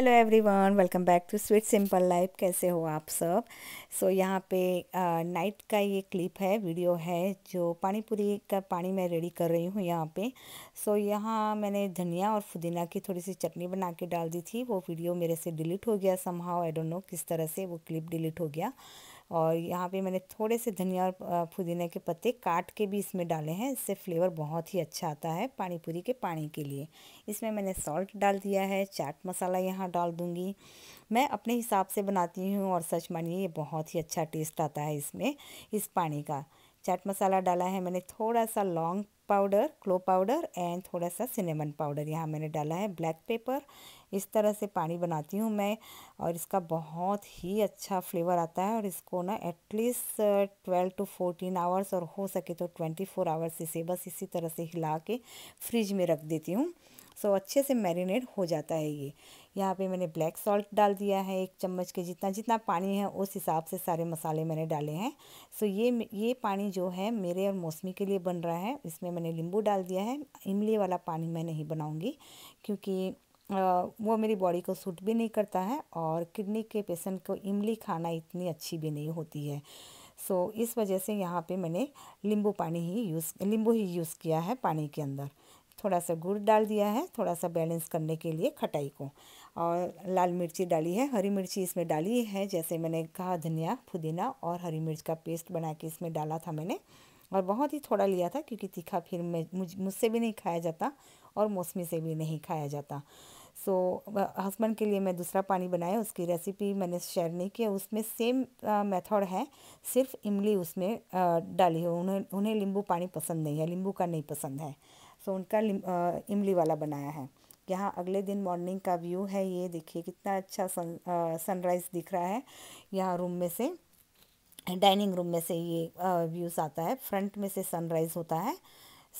Hello everyone welcome back to sweet simple life कैसे हो आप सब सो so, यहाँ पे आ, नाइट का ये क्लिप है वीडियो है जो पानी पूरी का पानी मैं रेडी कर रही हूँ यहाँ पे सो so, यहाँ मैंने धनिया और पुदीना की थोड़ी सी चटनी बना के डाल दी थी वो वीडियो मेरे से डिलीट हो गया समहाओ आई डोंट नो किस तरह से वो क्लिप डिलीट हो गया और यहाँ पे मैंने थोड़े से धनिया और पुदीने के पत्ते काट के भी इसमें डाले हैं इससे फ्लेवर बहुत ही अच्छा आता है पानी पूरी के पानी के लिए इसमें मैंने सॉल्ट डाल दिया है चाट मसाला यहाँ डाल दूँगी मैं अपने हिसाब से बनाती हूँ और सच मानिए ये बहुत ही अच्छा टेस्ट आता है इसमें इस पानी का चाट मसाला डाला है मैंने थोड़ा सा लौंग पाउडर क्लो पाउडर एंड थोड़ा सा सिनेमन पाउडर यहाँ मैंने डाला है ब्लैक पेपर इस तरह से पानी बनाती हूँ मैं और इसका बहुत ही अच्छा फ्लेवर आता है और इसको ना at least twelve to fourteen hours और हो सके तो ट्वेंटी फोर आवर्स इसे बस इसी तरह से हिला के फ्रिज में रख देती हूँ सो तो अच्छे से मैरिनेट हो जाता है ये यहाँ पे मैंने ब्लैक सॉल्ट डाल दिया है एक चम्मच के जितना जितना पानी है उस हिसाब से सारे मसाले मैंने डाले हैं सो ये ये पानी जो है मेरे और मौसमी के लिए बन रहा है इसमें मैंने नींबू डाल दिया है इमली वाला पानी मैं नहीं बनाऊँगी क्योंकि वो मेरी बॉडी को सूट भी नहीं करता है और किडनी के पेशेंट को इमली खाना इतनी अच्छी भी नहीं होती है सो इस वजह से यहाँ पे मैंने नींबू पानी ही यूज़ नींबू ही यूज़ किया है पानी के अंदर थोड़ा सा गुड़ डाल दिया है थोड़ा सा बैलेंस करने के लिए खटाई को और लाल मिर्ची डाली है हरी मिर्ची इसमें डाली है जैसे मैंने कहा धनिया पुदीना और हरी मिर्च का पेस्ट बना के इसमें डाला था मैंने और बहुत ही थोड़ा लिया था क्योंकि तीखा फिर मैं मुझ मुझसे भी नहीं खाया जाता और मौसमी से भी नहीं खाया जाता सो हस्बैंड के लिए मैं दूसरा पानी बनाया उसकी रेसिपी मैंने शेयर नहीं किया उसमें सेम मेथड है सिर्फ इमली उसमें डाली है उन्हें उन्हें नींबू पानी पसंद नहीं है नींबू का नहीं पसंद है सो उनका इमली वाला बनाया है यहाँ अगले दिन मॉर्निंग का व्यू है ये देखिए कितना अच्छा सन सनराइज़ दिख रहा है यहाँ रूम में से डाइनिंग रूम में से ये व्यूज़ आता है फ्रंट में से सनराइज़ होता है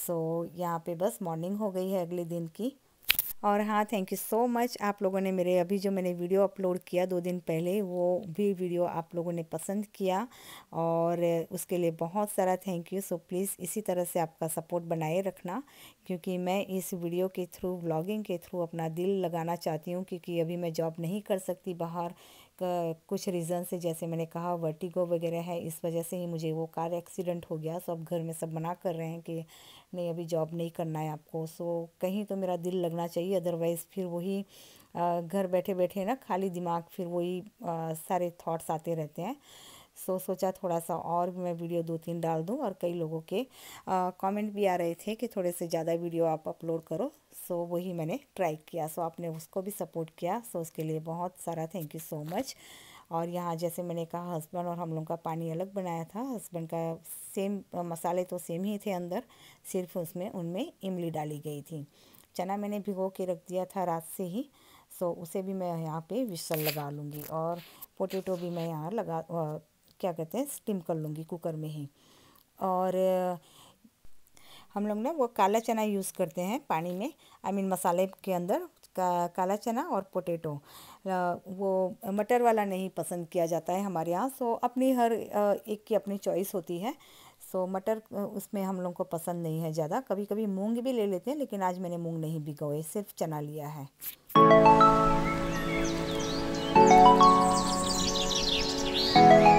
सो यहाँ पे बस मॉर्निंग हो गई है अगले दिन की और हाँ थैंक यू सो मच आप लोगों ने मेरे अभी जो मैंने वीडियो अपलोड किया दो दिन पहले वो भी वीडियो आप लोगों ने पसंद किया और उसके लिए बहुत सारा थैंक यू सो प्लीज़ इसी तरह से आपका सपोर्ट बनाए रखना क्योंकि मैं इस वीडियो के थ्रू ब्लॉगिंग के थ्रू अपना दिल लगाना चाहती हूँ क्योंकि अभी मैं जॉब नहीं कर सकती बाहर कुछ रीज़न से जैसे मैंने कहा वर्टिगो वगैरह है इस वजह से ही मुझे वो कार एक्सीडेंट हो गया सो अब घर में सब मना कर रहे हैं कि नहीं अभी जॉब नहीं करना है आपको सो कहीं तो मेरा दिल लगना चाहिए अदरवाइज़ फिर वही घर बैठे बैठे ना खाली दिमाग फिर वही सारे थॉट्स आते रहते हैं सो सोचा थोड़ा सा और मैं वीडियो दो तीन डाल दूँ और कई लोगों के कमेंट भी आ रहे थे कि थोड़े से ज़्यादा वीडियो आप अपलोड करो सो वही मैंने ट्राई किया सो आपने उसको भी सपोर्ट किया सो उसके लिए बहुत सारा थैंक यू सो मच और यहाँ जैसे मैंने कहा हस्बैंड और हम लोग का पानी अलग बनाया था हस्बैंड का सेम मसाले तो सेम ही थे अंदर सिर्फ उसमें उनमें इमली डाली गई थी चना मैंने भिगो के रख दिया था रात से ही सो उसे भी मैं यहाँ पे विसल लगा लूँगी और पोटैटो भी मैं यहाँ लगा क्या कहते हैं स्टीम कर लूँगी कुकर में ही और हम लोग ना वो काला चना यूज़ करते हैं पानी में आई I मीन mean, मसाले के अंदर का, काला चना और पोटैटो वो मटर वाला नहीं पसंद किया जाता है हमारे यहाँ सो अपनी हर एक की अपनी चॉइस होती है सो मटर उसमें हम लोग को पसंद नहीं है ज़्यादा कभी कभी मूंग भी ले लेते हैं लेकिन आज मैंने मूंग नहीं भिगोए सिर्फ चना लिया है Thank you.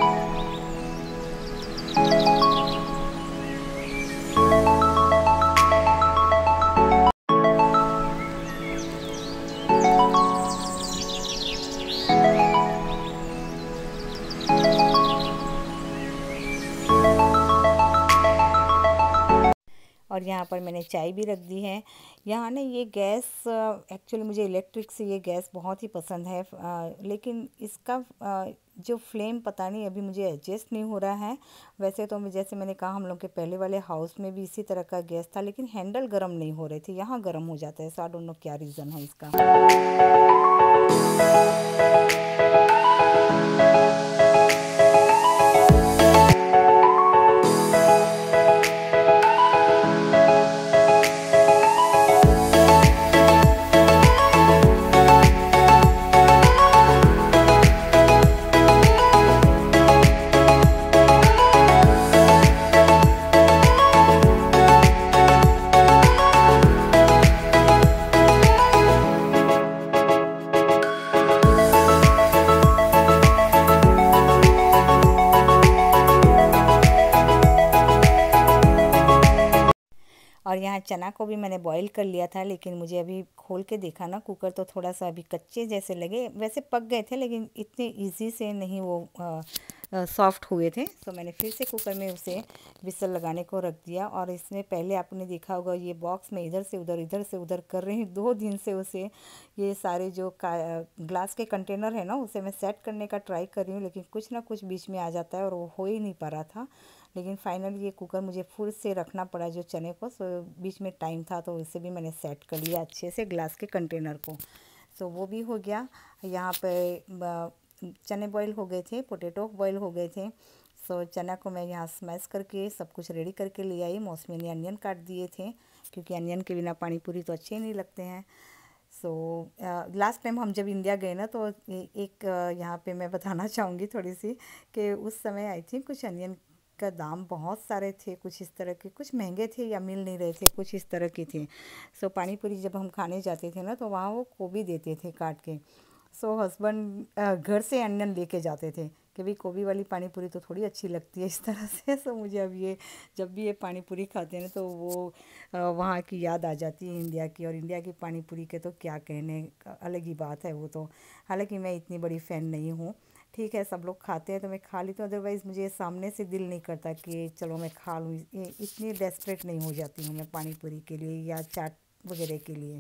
और यहाँ पर मैंने चाय भी रख दी है यहाँ ना ये गैस एक्चुअली मुझे इलेक्ट्रिक से ये गैस बहुत ही पसंद है आ, लेकिन इसका आ, जो फ्लेम पता नहीं अभी मुझे एडजस्ट नहीं हो रहा है वैसे तो मैं जैसे मैंने कहा हम लोग के पहले वाले हाउस में भी इसी तरह का गैस था लेकिन हैंडल गर्म नहीं हो रहे थे यहाँ गर्म हो जाता है सो आई डोंट नो क्या रीज़न है इसका और यहाँ चना को भी मैंने बॉईल कर लिया था लेकिन मुझे अभी खोल के देखा ना कुकर तो थोड़ा सा अभी कच्चे जैसे लगे वैसे पक गए थे लेकिन इतने इजी से नहीं वो सॉफ्ट हुए थे तो मैंने फिर से कुकर में उसे बिसल लगाने को रख दिया और इसमें पहले आपने देखा होगा ये बॉक्स में इधर से उधर इधर से उधर कर रही हूँ दो दिन से उसे ये सारे जो का ग्लास के कंटेनर है ना उसे मैं सेट करने का ट्राई कर रही हूँ लेकिन कुछ ना कुछ बीच में आ जाता है और वो हो ही नहीं पा रहा था लेकिन फाइनल ये कुकर मुझे फुल से रखना पड़ा जो चने को सो बीच में टाइम था तो उसे भी मैंने सेट कर लिया अच्छे से ग्लास के कंटेनर को सो वो भी हो गया यहाँ पे चने बॉईल हो गए थे पोटैटो बॉईल हो गए थे सो चना को मैं यहाँ स्मैश करके सब कुछ रेडी करके ले आई मौसमी ने अनियन काट दिए थे क्योंकि अनियन के बिना पानी पूरी तो अच्छे नहीं लगते हैं सो लास्ट टाइम हम जब इंडिया गए ना तो एक यहाँ पे मैं बताना चाहूँगी थोड़ी सी कि उस समय आई थिंक कुछ अनियन का दाम बहुत सारे थे कुछ इस तरह के कुछ महंगे थे या मिल नहीं रहे थे कुछ इस तरह के थे सो so, पानीपुरी जब हम खाने जाते थे ना तो वहाँ वो कोबी देते थे काट के सो so, हस्बैंड घर से अंडन लेके जाते थे कि भाई कोबी वाली पानीपुरी तो थोड़ी अच्छी लगती है इस तरह से सो so, मुझे अब ये जब भी ये पानीपुरी खाते हैं तो वो वहाँ की याद आ जाती है इंडिया की और इंडिया की पानीपुरी के तो क्या कहने अलग ही बात है वो तो हालांकि मैं इतनी बड़ी फ़ैन नहीं हूँ ठीक है सब लोग खाते हैं तो मैं खा लेती हूँ अदरवाइज़ मुझे सामने से दिल नहीं करता कि चलो मैं खा लूँ इतनी डेस्परेट नहीं हो जाती हूँ मैं पानी पूरी के लिए या चाट वगैरह के लिए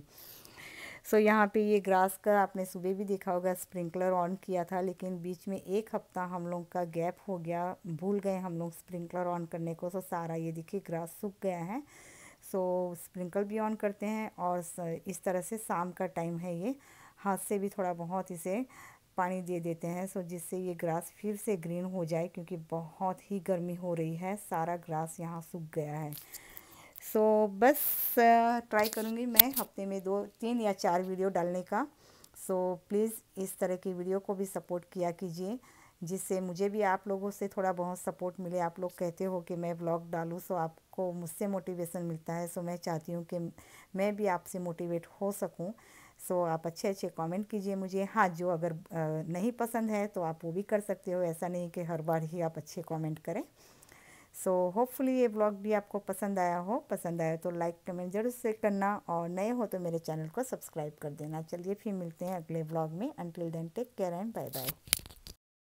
सो so, यहाँ पे ये ग्रास का आपने सुबह भी देखा होगा स्प्रिंकलर ऑन किया था लेकिन बीच में एक हफ्ता हम लोग का गैप हो गया भूल गए हम लोग स्प्रिंकलर ऑन करने को सो so, सारा ये देखिए ग्रास सूख गया है सो so, स्प्रिंकल भी ऑन करते हैं और इस तरह से शाम का टाइम है ये हाथ से भी थोड़ा बहुत इसे पानी दे देते हैं सो जिससे ये ग्रास फिर से ग्रीन हो जाए क्योंकि बहुत ही गर्मी हो रही है सारा ग्रास यहाँ सूख गया है सो बस ट्राई करूँगी मैं हफ्ते में दो तीन या चार वीडियो डालने का सो प्लीज़ इस तरह की वीडियो को भी सपोर्ट किया कीजिए जिससे मुझे भी आप लोगों से थोड़ा बहुत सपोर्ट मिले आप लोग कहते हो कि मैं ब्लॉग डालूँ सो आपको मुझसे मोटिवेशन मिलता है सो मैं चाहती हूँ कि मैं भी आपसे मोटिवेट हो सकूँ सो so, आप अच्छे अच्छे कमेंट कीजिए मुझे हाँ जो अगर नहीं पसंद है तो आप वो भी कर सकते हो ऐसा नहीं कि हर बार ही आप अच्छे कमेंट करें सो so, होपफुली ये ब्लॉग भी आपको पसंद आया हो पसंद आया तो लाइक कमेंट जरूर से करना और नए हो तो मेरे चैनल को सब्सक्राइब कर देना चलिए फिर मिलते हैं अगले ब्लॉग में until then take care and bye bye